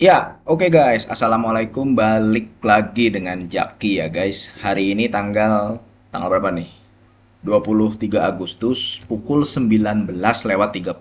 Ya, oke okay guys. Assalamualaikum. Balik lagi dengan Jaki ya guys. Hari ini tanggal tanggal berapa nih? 23 Agustus pukul 19 lewat 30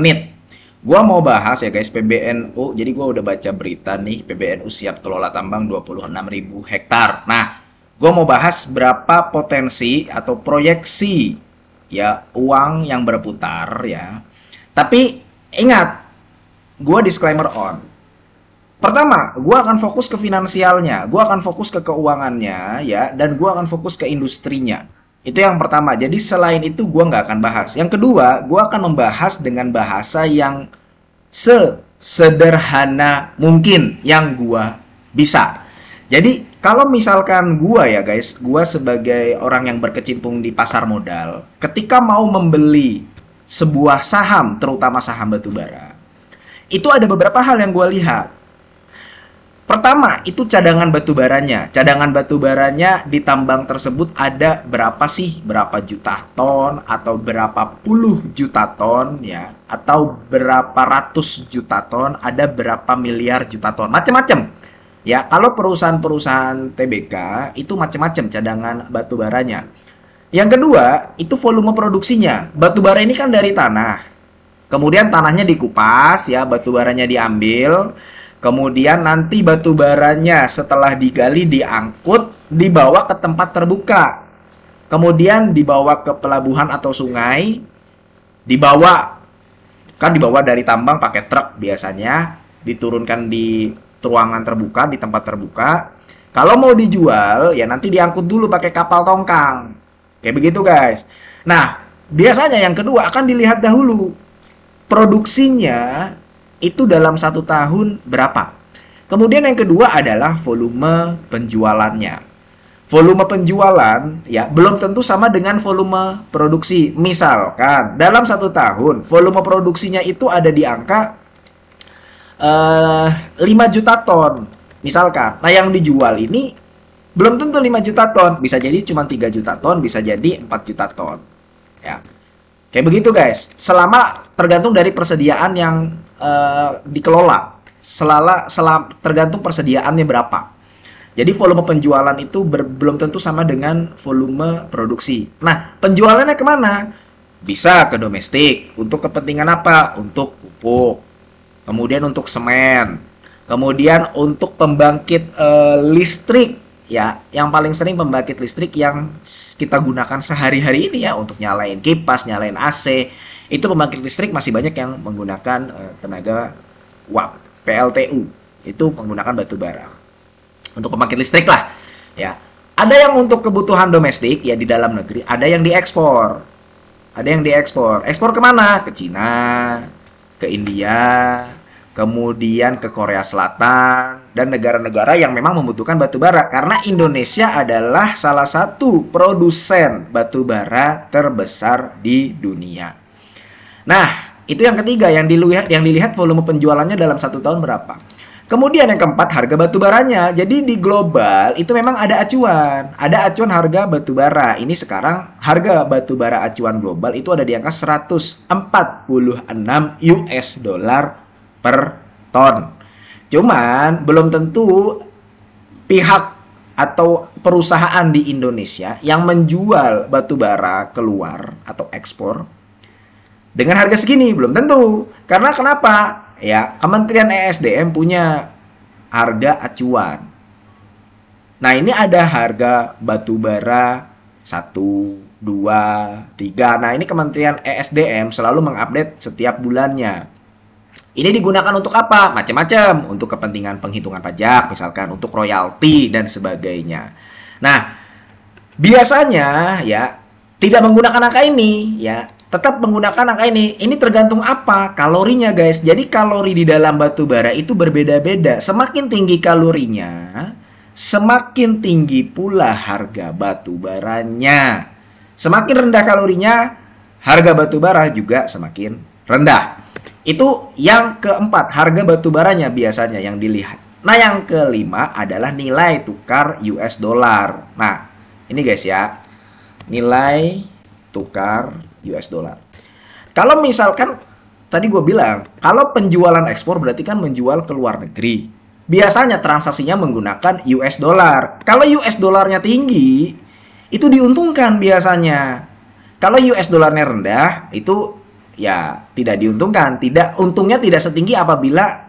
menit. Gua mau bahas ya guys PBNU. Jadi gua udah baca berita nih PBNU siap kelola tambang 26.000 hektar. Nah, gua mau bahas berapa potensi atau proyeksi ya uang yang berputar ya. Tapi ingat, gua disclaimer on Pertama, gue akan fokus ke finansialnya, gue akan fokus ke keuangannya, ya, dan gue akan fokus ke industrinya. Itu yang pertama. Jadi selain itu gue nggak akan bahas. Yang kedua, gue akan membahas dengan bahasa yang sesederhana mungkin yang gue bisa. Jadi kalau misalkan gue ya guys, gue sebagai orang yang berkecimpung di pasar modal, ketika mau membeli sebuah saham, terutama saham batubara, itu ada beberapa hal yang gue lihat Pertama, itu cadangan batu baranya. Cadangan batu baranya di tambang tersebut ada berapa sih? Berapa juta ton atau berapa puluh juta ton ya? Atau berapa ratus juta ton? Ada berapa miliar juta ton? Macam-macam. Ya, kalau perusahaan-perusahaan TBK itu macam-macam cadangan batu baranya. Yang kedua, itu volume produksinya. Batu bara ini kan dari tanah. Kemudian tanahnya dikupas ya, batu baranya diambil Kemudian nanti batu baranya setelah digali diangkut dibawa ke tempat terbuka. Kemudian dibawa ke pelabuhan atau sungai. Dibawa kan dibawa dari tambang pakai truk biasanya, diturunkan di ruangan terbuka, di tempat terbuka. Kalau mau dijual ya nanti diangkut dulu pakai kapal tongkang. Kayak begitu guys. Nah, biasanya yang kedua akan dilihat dahulu produksinya itu dalam satu tahun berapa? Kemudian yang kedua adalah volume penjualannya. Volume penjualan ya belum tentu sama dengan volume produksi. Misalkan dalam satu tahun volume produksinya itu ada di angka uh, eh, 5 juta ton misalkan. Nah yang dijual ini belum tentu 5 juta ton, bisa jadi cuma 3 juta ton, bisa jadi 4 juta ton. Ya. Kayak begitu guys. Selama tergantung dari persediaan yang Eh, dikelola selala selam, tergantung persediaannya berapa. Jadi volume penjualan itu ber, belum tentu sama dengan volume produksi. Nah, penjualannya kemana? Bisa ke domestik. Untuk kepentingan apa? Untuk pupuk. Kemudian untuk semen. Kemudian untuk pembangkit uh, listrik ya yang paling sering pembangkit listrik yang kita gunakan sehari-hari ini ya untuk nyalain kipas, nyalain AC, itu pembangkit listrik masih banyak yang menggunakan eh, tenaga uap PLTU itu menggunakan batu bara untuk pembangkit listrik lah ya ada yang untuk kebutuhan domestik ya di dalam negeri ada yang diekspor ada yang diekspor ekspor kemana ke Cina ke India kemudian ke Korea Selatan dan negara-negara yang memang membutuhkan batu bara karena Indonesia adalah salah satu produsen batu bara terbesar di dunia. Nah, itu yang ketiga yang dilihat yang dilihat volume penjualannya dalam satu tahun berapa. Kemudian yang keempat harga batu baranya. Jadi di global itu memang ada acuan, ada acuan harga batu bara. Ini sekarang harga batu bara acuan global itu ada di angka 146 US dollar per ton. Cuman belum tentu pihak atau perusahaan di Indonesia yang menjual batu bara keluar atau ekspor dengan harga segini belum tentu. Karena kenapa? Ya, Kementerian ESDM punya harga acuan. Nah, ini ada harga batu bara 1, 2, 3. Nah, ini Kementerian ESDM selalu mengupdate setiap bulannya. Ini digunakan untuk apa? Macam-macam, untuk kepentingan penghitungan pajak, misalkan untuk royalti dan sebagainya. Nah, biasanya ya tidak menggunakan angka ini ya tetap menggunakan angka ini. Ini tergantung apa kalorinya, guys. Jadi kalori di dalam batu bara itu berbeda-beda. Semakin tinggi kalorinya, semakin tinggi pula harga batu baranya. Semakin rendah kalorinya, harga batu bara juga semakin rendah. Itu yang keempat, harga batu baranya biasanya yang dilihat. Nah, yang kelima adalah nilai tukar US dollar. Nah, ini guys ya. Nilai tukar US dollar. Kalau misalkan tadi gue bilang, kalau penjualan ekspor berarti kan menjual ke luar negeri. Biasanya transaksinya menggunakan US dollar. Kalau US dollarnya tinggi, itu diuntungkan biasanya. Kalau US dollarnya rendah, itu ya tidak diuntungkan. Tidak untungnya tidak setinggi apabila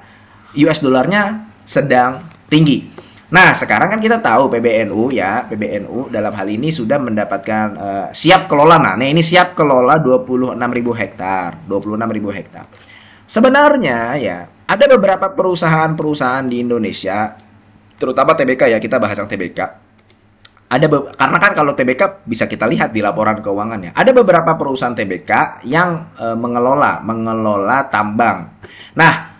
US dollarnya sedang tinggi. Nah, sekarang kan kita tahu PBNU ya, PBNU dalam hal ini sudah mendapatkan uh, siap kelola. Nah, ini siap kelola 26 ribu hektar, 26 ribu hektar. Sebenarnya ya, ada beberapa perusahaan-perusahaan di Indonesia, terutama TBK ya, kita bahas yang TBK. Ada karena kan kalau TBK bisa kita lihat di laporan keuangannya. Ada beberapa perusahaan TBK yang uh, mengelola mengelola tambang. Nah,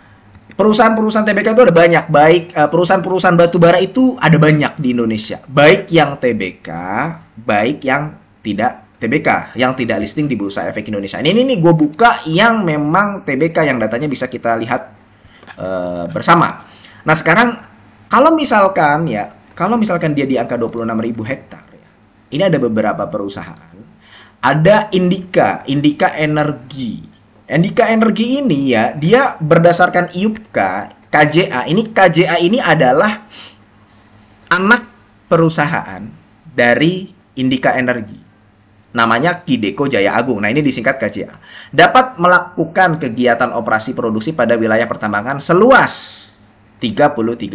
perusahaan-perusahaan TBK itu ada banyak. Baik eh, perusahaan-perusahaan batubara itu ada banyak di Indonesia. Baik yang TBK, baik yang tidak TBK yang tidak listing di Bursa Efek Indonesia. Ini nih, gue buka yang memang TBK yang datanya bisa kita lihat uh, bersama. Nah sekarang kalau misalkan ya kalau misalkan dia di angka ribu hektar, ya, ini ada beberapa perusahaan. Ada Indika, Indika Energi, NDK energi ini ya, dia berdasarkan iupka KJA. Ini KJA ini adalah anak perusahaan dari Indika Energi. Namanya Kideko Jaya Agung. Nah, ini disingkat KJA. Dapat melakukan kegiatan operasi produksi pada wilayah pertambangan seluas 33.000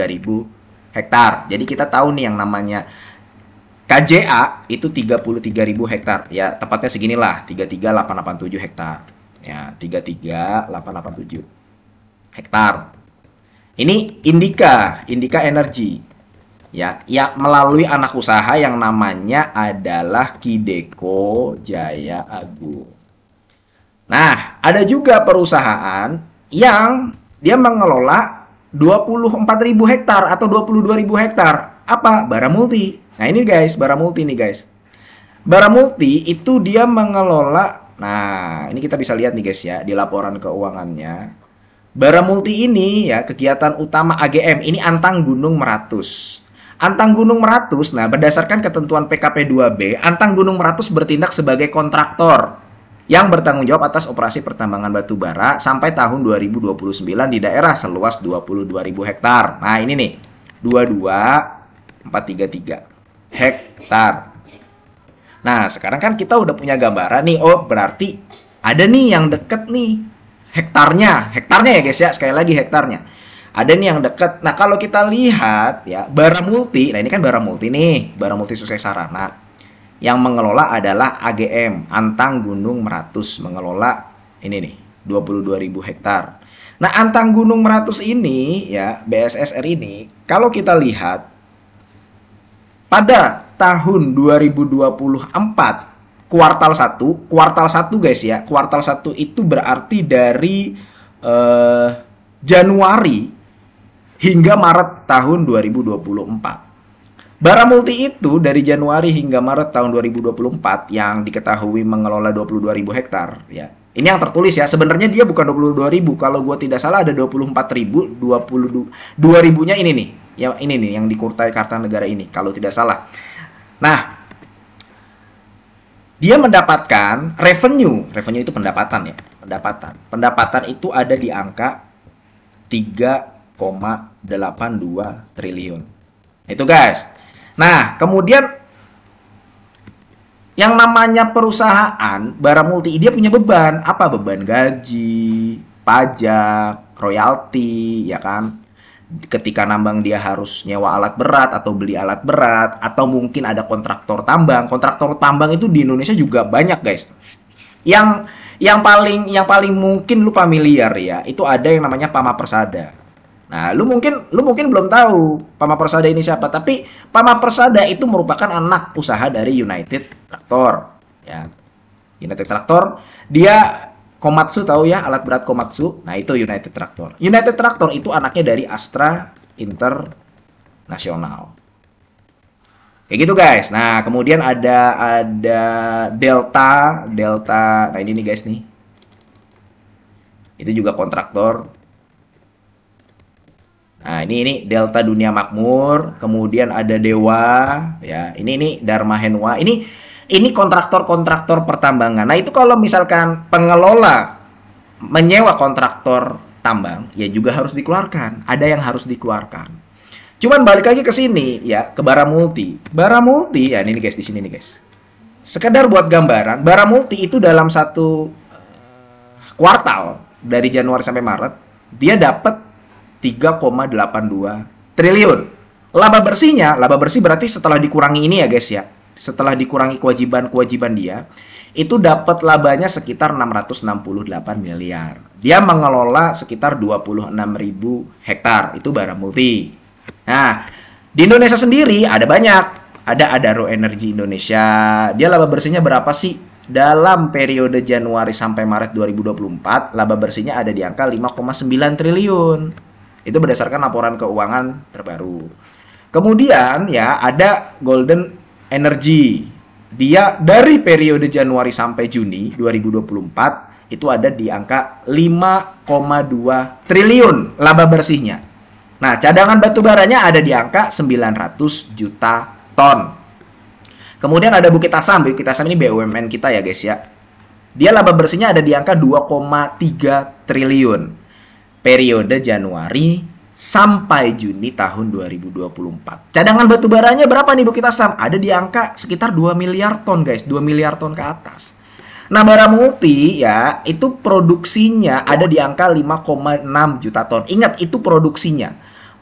hektar. Jadi kita tahu nih yang namanya KJA itu 33.000 hektar. Ya, tepatnya seginilah, 33887 hektar ya 33887 hektar. Ini indika, indika energi. Ya, ya melalui anak usaha yang namanya adalah Kideko Jaya Agung. Nah, ada juga perusahaan yang dia mengelola 24.000 hektar atau 22.000 hektar. Apa? Bara multi. Nah, ini guys, bara multi nih guys. Bara multi itu dia mengelola Nah, ini kita bisa lihat nih guys ya di laporan keuangannya. Bara multi ini ya kegiatan utama AGM ini Antang Gunung Meratus. Antang Gunung Meratus, nah berdasarkan ketentuan PKP 2B, Antang Gunung Meratus bertindak sebagai kontraktor yang bertanggung jawab atas operasi pertambangan batu bara sampai tahun 2029 di daerah seluas 22.000 hektar. Nah, ini nih. 22433 433 hektar. Nah, sekarang kan kita udah punya gambaran nih, oh berarti ada nih yang deket nih hektarnya, hektarnya ya guys ya, sekali lagi hektarnya. Ada nih yang deket. Nah, kalau kita lihat ya, barang multi, nah ini kan barang multi nih, barang multi sukses sarana. Yang mengelola adalah AGM, Antang Gunung Meratus mengelola ini nih, 22.000 hektar. Nah, Antang Gunung Meratus ini ya, BSSR ini, kalau kita lihat pada tahun 2024 kuartal 1, kuartal 1 guys ya. Kuartal 1 itu berarti dari eh, Januari hingga Maret tahun 2024. Bara multi itu dari Januari hingga Maret tahun 2024 yang diketahui mengelola 22.000 hektar ya. Ini yang tertulis ya. Sebenarnya dia bukan 22.000. Kalau gua tidak salah ada 24.000, 22 2000-nya ini nih. Ya ini nih yang di Kartanegara ini kalau tidak salah. Nah, dia mendapatkan revenue. Revenue itu pendapatan ya, pendapatan. Pendapatan itu ada di angka 3,82 triliun. Itu guys. Nah, kemudian yang namanya perusahaan barang multi dia punya beban, apa beban gaji, pajak, royalti, ya kan? ketika nambang dia harus nyewa alat berat atau beli alat berat atau mungkin ada kontraktor tambang. Kontraktor tambang itu di Indonesia juga banyak, guys. Yang yang paling yang paling mungkin lu familiar ya, itu ada yang namanya Pama Persada. Nah, lu mungkin lu mungkin belum tahu Pama Persada ini siapa, tapi Pama Persada itu merupakan anak usaha dari United Tractor. Ya. United Tractor, dia Komatsu tahu ya alat berat Komatsu? Nah itu United Tractor. United Tractor itu anaknya dari Astra Internasional. Kayak gitu guys. Nah kemudian ada ada Delta Delta. Nah ini nih guys nih. Itu juga kontraktor. Nah ini ini Delta Dunia Makmur. Kemudian ada Dewa. Ya ini ini Dharma Henwa. Ini ini kontraktor-kontraktor pertambangan. Nah, itu kalau misalkan pengelola menyewa kontraktor tambang, ya juga harus dikeluarkan. Ada yang harus dikeluarkan. Cuman balik lagi ke sini ya, ke bara multi. Bara multi ya ini guys di sini nih guys. Sekedar buat gambaran, bara multi itu dalam satu eh, kuartal dari Januari sampai Maret, dia dapat 3,82 triliun. Laba bersihnya, laba bersih berarti setelah dikurangi ini ya guys ya, setelah dikurangi kewajiban-kewajiban dia, itu dapat labanya sekitar 668 miliar. Dia mengelola sekitar 26.000 hektar, itu barang multi. Nah, di Indonesia sendiri ada banyak. Ada Adaro Energy Indonesia. Dia laba bersihnya berapa sih? Dalam periode Januari sampai Maret 2024, laba bersihnya ada di angka 5,9 triliun. Itu berdasarkan laporan keuangan terbaru. Kemudian ya ada Golden energi. Dia dari periode Januari sampai Juni 2024 itu ada di angka 5,2 triliun laba bersihnya. Nah, cadangan batu baranya ada di angka 900 juta ton. Kemudian ada Bukit Asam. Bukit Asam ini BUMN kita ya guys ya. Dia laba bersihnya ada di angka 2,3 triliun. Periode Januari sampai Juni tahun 2024. Cadangan batu baranya berapa nih bu kita sam Ada di angka sekitar 2 miliar ton guys, 2 miliar ton ke atas. Nah bara multi ya itu produksinya ada di angka 5,6 juta ton. Ingat itu produksinya.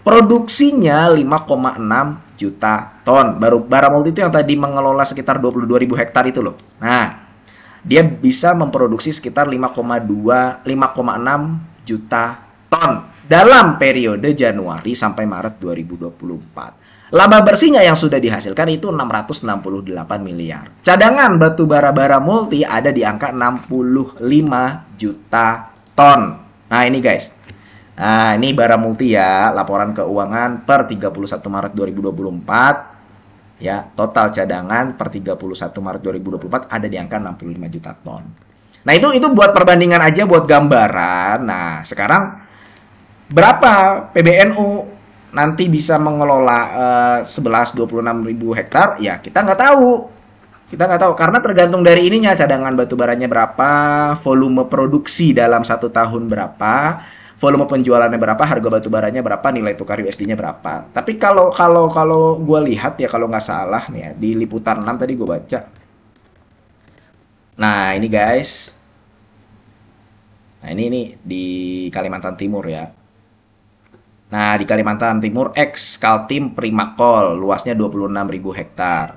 Produksinya 5,6 juta ton. Baru bara multi itu yang tadi mengelola sekitar 22 ribu hektar itu loh. Nah dia bisa memproduksi sekitar 5,2 5,6 juta ton dalam periode Januari sampai Maret 2024. Laba bersihnya yang sudah dihasilkan itu 668 miliar. Cadangan batu bara bara multi ada di angka 65 juta ton. Nah, ini guys. Nah, ini bara multi ya, laporan keuangan per 31 Maret 2024 ya total cadangan per 31 Maret 2024 ada di angka 65 juta ton. Nah itu itu buat perbandingan aja buat gambaran. Nah sekarang berapa PBNU nanti bisa mengelola eh, uh, 11-26 ribu hektar ya kita nggak tahu kita nggak tahu karena tergantung dari ininya cadangan batubaranya berapa volume produksi dalam satu tahun berapa volume penjualannya berapa harga batubaranya berapa nilai tukar USD-nya berapa tapi kalau kalau kalau gue lihat ya kalau nggak salah nih ya di liputan 6 tadi gue baca nah ini guys nah ini ini di Kalimantan Timur ya Nah, di Kalimantan Timur X Kaltim Primakol, luasnya 26.000 hektar.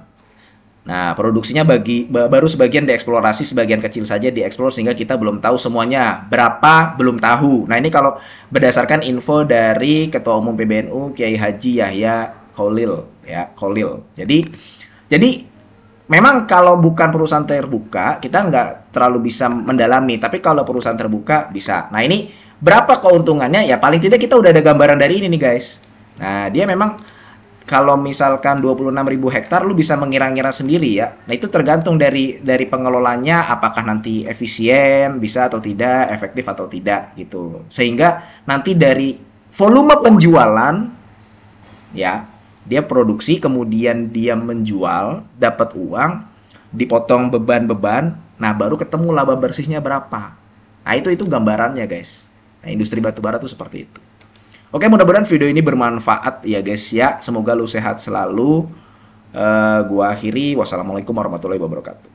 Nah, produksinya bagi baru sebagian dieksplorasi, sebagian kecil saja dieksplor sehingga kita belum tahu semuanya. Berapa belum tahu. Nah, ini kalau berdasarkan info dari Ketua Umum PBNU Kiai Haji Yahya Kolil ya, Kolil. Jadi jadi memang kalau bukan perusahaan terbuka, kita nggak terlalu bisa mendalami, tapi kalau perusahaan terbuka bisa. Nah, ini Berapa keuntungannya? Ya paling tidak kita udah ada gambaran dari ini nih guys. Nah, dia memang kalau misalkan 26.000 hektar lu bisa mengira-ngira sendiri ya. Nah, itu tergantung dari dari pengelolanya apakah nanti efisien, bisa atau tidak, efektif atau tidak gitu. Sehingga nanti dari volume penjualan ya, dia produksi kemudian dia menjual, dapat uang, dipotong beban-beban, nah baru ketemu laba bersihnya berapa. Nah, itu itu gambarannya, guys. Nah, industri batubara tuh seperti itu. Oke, mudah-mudahan video ini bermanfaat ya guys ya. Semoga lu sehat selalu. Uh, gua akhiri. Wassalamualaikum warahmatullahi wabarakatuh.